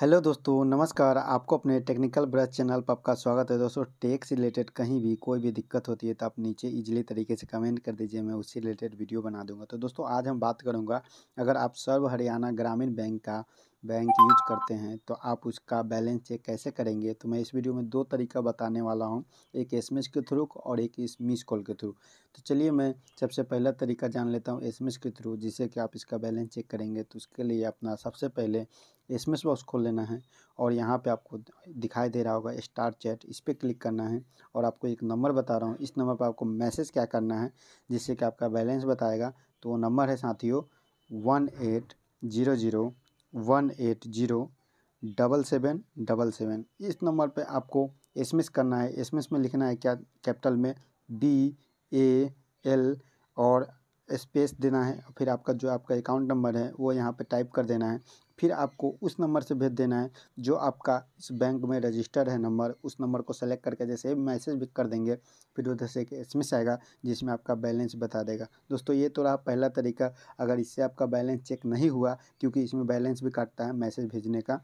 hello दोस्तों नमस्कार आपको अपने टेक्निकल ब्रश चैनल पर आपका स्वागत है दोस्तों टेक से रिलेटेड कहीं भी कोई भी दिक्कत होती है तो आप नीचे इजीली तरीके से कमेंट कर दीजिए मैं उससे रिलेटेड वीडियो बना दूंगा तो दोस्तों आज हम बात करूंगा अगर आप सर्व हरियाणा ग्रामीण बैंक का बैंक यूज करते हैं तो आप उसका बैलेंस चेक कैसे करेंगे तो मैं इस वीडियो में दो तरीका बताने वाला हूँ एक एसएमएस के थ्रू और एक इस मिस कॉल के थ्रू तो चलिए मैं सबसे पहला तरीका जान लेता हूँ एसएमएस के थ्रू जिससे कि आप इसका बैलेंस चेक करेंगे तो उसके लिए अपना सबसे पहले एस एम बॉक्स खोल लेना है और यहाँ पर आपको दिखाई दे रहा होगा स्टार चैट इस पर क्लिक करना है और आपको एक नंबर बता रहा हूँ इस नंबर पर आपको मैसेज क्या करना है जिससे कि आपका बैलेंस बताएगा तो वो नंबर है साथियों one eight zero zero one eight zero double seven double seven इस नंबर पे आपको एस करना है एस में लिखना है क्या कैपिटल में बी ए एल और स्पेस देना है फिर आपका जो आपका अकाउंट नंबर है वो यहाँ पे टाइप कर देना है फिर आपको उस नंबर से भेज देना है जो आपका इस बैंक में रजिस्टर है नंबर उस नंबर को सेलेक्ट करके जैसे मैसेज भी कर देंगे फिर उधर से एक एस आएगा जिसमें आपका बैलेंस बता देगा दोस्तों ये तो रहा पहला तरीका अगर इससे आपका बैलेंस चेक नहीं हुआ क्योंकि इसमें बैलेंस भी काटता है मैसेज भेजने का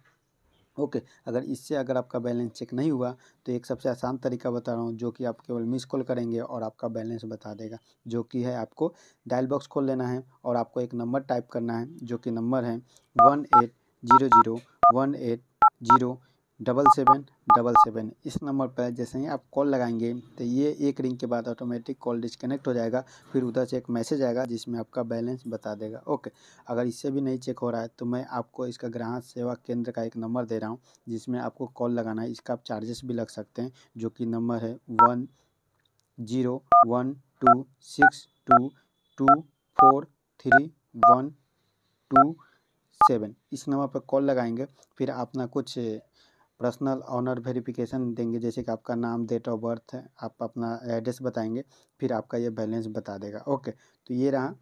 ओके okay, अगर इससे अगर आपका बैलेंस चेक नहीं हुआ तो एक सबसे आसान तरीका बता रहा हूँ जो कि आप केवल मिस कॉल करेंगे और आपका बैलेंस बता देगा जो कि है आपको डायल बॉक्स खोल लेना है और आपको एक नंबर टाइप करना है जो कि नंबर है one eight zero zero one eight zero double seven double seven इस नंबर पर जैसे ही आप कॉल लगाएंगे तो ये एक रिंग के बाद ऑटोमेटिक कॉल डिस्कनेक्ट हो जाएगा फिर उधर से एक मैसेज आएगा जिसमें आपका बैलेंस बता देगा ओके अगर इससे भी नहीं चेक हो रहा है तो मैं आपको इसका ग्राहक सेवा केंद्र का एक नंबर दे रहा हूँ जिसमें आपको कॉल लगाना है इसका आप चार्जेस भी लग सकते हैं जो कि नंबर है one zero one two six two two four three one two seven इस नंबर पर कॉल लगाएंगे फिर अपना कुछ पर्सनल ऑनर वेरिफिकेशन देंगे जैसे कि आपका नाम डेट ऑफ बर्थ है आप अपना एड्रेस बताएंगे फिर आपका ये बैलेंस बता देगा ओके तो ये रहा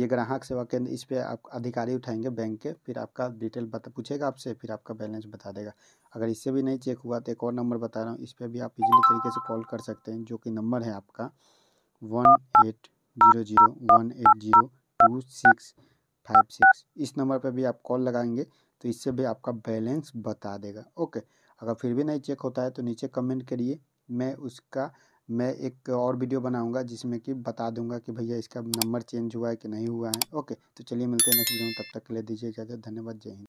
ये ग्राहक सेवा केंद्र इस पर आप अधिकारी उठाएंगे बैंक के फिर आपका डिटेल बता पूछेगा आपसे फिर आपका बैलेंस बता देगा अगर इससे भी नहीं चेक हुआ तो एक और नंबर बता रहा हूँ इस पर भी आप इजीली तरीके से कॉल कर सकते हैं जो कि नंबर है आपका one eight zero zero one eight zero two six five six इस नंबर पर भी आप कॉल लगाएंगे तो इससे भी आपका बैलेंस बता देगा ओके अगर फिर भी नहीं चेक होता है तो नीचे कमेंट करिए मैं उसका मैं एक और वीडियो बनाऊंगा जिसमें कि बता दूंगा कि भैया इसका नंबर चेंज हुआ है कि नहीं हुआ है ओके तो चलिए मिलते हैं नेक्स्ट वीडियो में तब तक के लिए दीजिए इजाज़त धन्यवाद जय हिंद